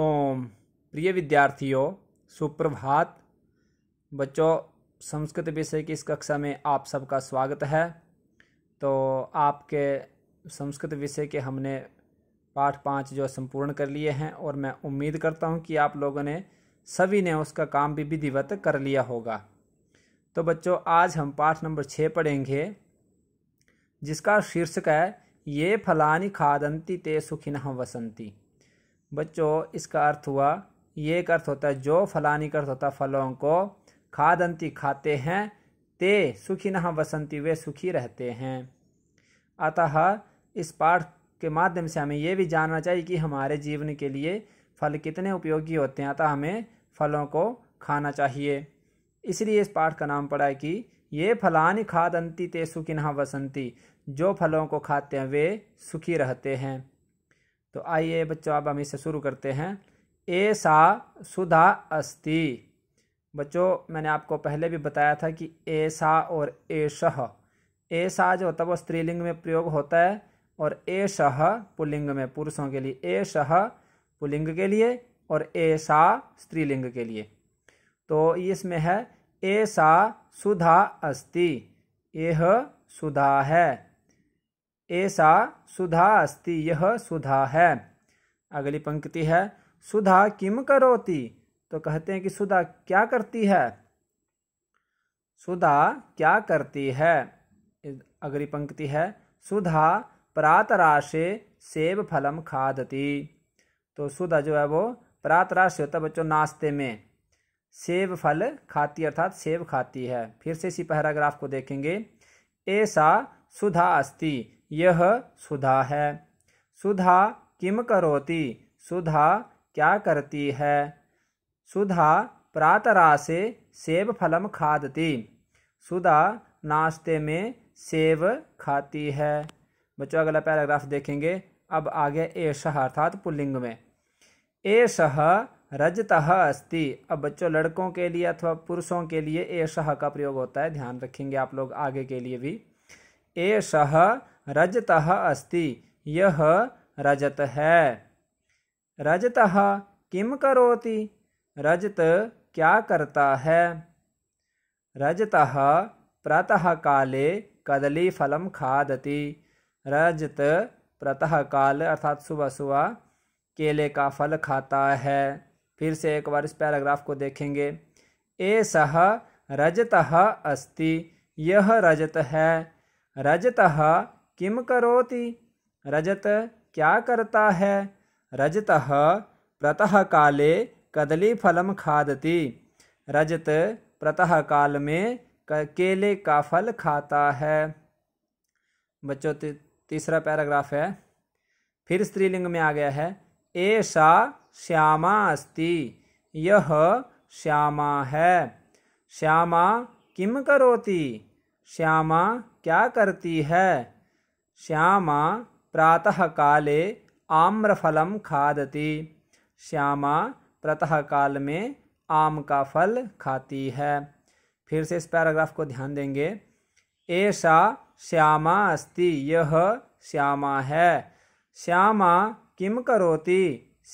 ओम प्रिय विद्यार्थियों सुप्रभात बच्चों संस्कृत विषय की इस कक्षा में आप सबका स्वागत है तो आपके संस्कृत विषय के हमने पाठ पाँच जो संपूर्ण कर लिए हैं और मैं उम्मीद करता हूँ कि आप लोगों ने सभी ने उसका काम भी विधिवत कर लिया होगा तो बच्चों आज हम पाठ नंबर छः पढ़ेंगे जिसका शीर्षक है ये फलानी खादंती ते सुखिन वसंती बच्चों इसका अर्थ हुआ ये एक अर्थ होता है जो फलानी का अर्थ होता है फलों को खादंती खाते हैं ते सुखी नहा वसंती वे सुखी रहते हैं अतः इस पाठ के माध्यम से हमें यह भी जानना चाहिए कि हमारे जीवन के लिए फल कितने उपयोगी होते हैं अतः हमें फलों को खाना चाहिए इसलिए इस पाठ का नाम पड़ा है कि ये फलानी खादंती ते सुखी नहा वसंती जो फलों को खाते हैं वे सुखी रहते हैं तो आइए बच्चों अब हम इसे शुरू करते हैं ए सा सुधा अस्ति बच्चों मैंने आपको पहले भी बताया था कि ऐसा और ए ऐसा जो होता है वो स्त्रीलिंग में प्रयोग होता है और शह पुलिंग में पुरुषों के लिए शह पुलिंग के लिए और ऐसा स्त्रीलिंग के लिए तो इसमें है ऐसा सुधा अस्ति यह सुधा है ऐसा सुधा अस्ति यह सुधा है अगली पंक्ति है सुधा किम करोति तो कहते हैं कि सुधा क्या करती है सुधा क्या करती है अगली पंक्ति है सुधा प्रातराशे सेब फलम खादती तो सुधा जो है वो प्रातराशे होता है बच्चों नाश्ते में सेब फल खाती अर्थात सेब खाती है फिर से इसी पैराग्राफ को देखेंगे ऐसा सुधा अस्ति यह सुधा है सुधा किम करोति सुधा क्या करती है सुधा प्रातरा से सेब फलम खादती सुधा नाश्ते में सेब खाती है बच्चों अगला पैराग्राफ देखेंगे अब आगे एष अर्थात पुल्लिंग में एष रजत अस्ति अब बच्चों लड़कों के लिए अथवा पुरुषों के लिए एष का प्रयोग होता है ध्यान रखेंगे आप लोग आगे के लिए भी एष रजत अस्ति यह रजत है रजतः किम करोति रजत क्या करता है रजत प्रातः काले कदली फलम खादति रजत प्रातः काल अर्थात सुबह सुबह केले का फल खाता है फिर से एक बार इस पैराग्राफ को देखेंगे एषः रजत अस्ति यह रजत है रजत किम करोति रजत क्या करता है रजत प्रतः काले कदली फलम खादती रजत प्रतः काल में केले का फल खाता है बच्चों तीसरा पैराग्राफ है फिर स्त्रीलिंग में आ गया है ऐसा श्यामा अस्ति यह श्यामा है श्यामा किम करोति श्यामा क्या करती है श्यामा काले आम्रफलम खादती श्यामा प्रातः काल में आम का फल खाती है फिर से इस पैराग्राफ को ध्यान देंगे ऐसा श्यामा अस्ति यह श्यामा है श्यामा किम करोती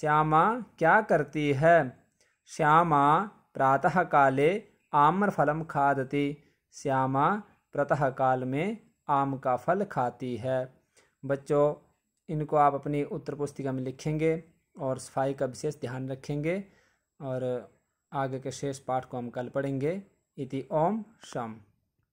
श्यामा क्या करती है श्यामा प्रातः काले आम्रफलम खादती श्यामा प्रातः काल में आम का फल खाती है बच्चों इनको आप अपनी उत्तर पुस्तिका में लिखेंगे और सफाई का विशेष ध्यान रखेंगे और आगे के शेष पाठ को हम कल पढ़ेंगे इति ओम शम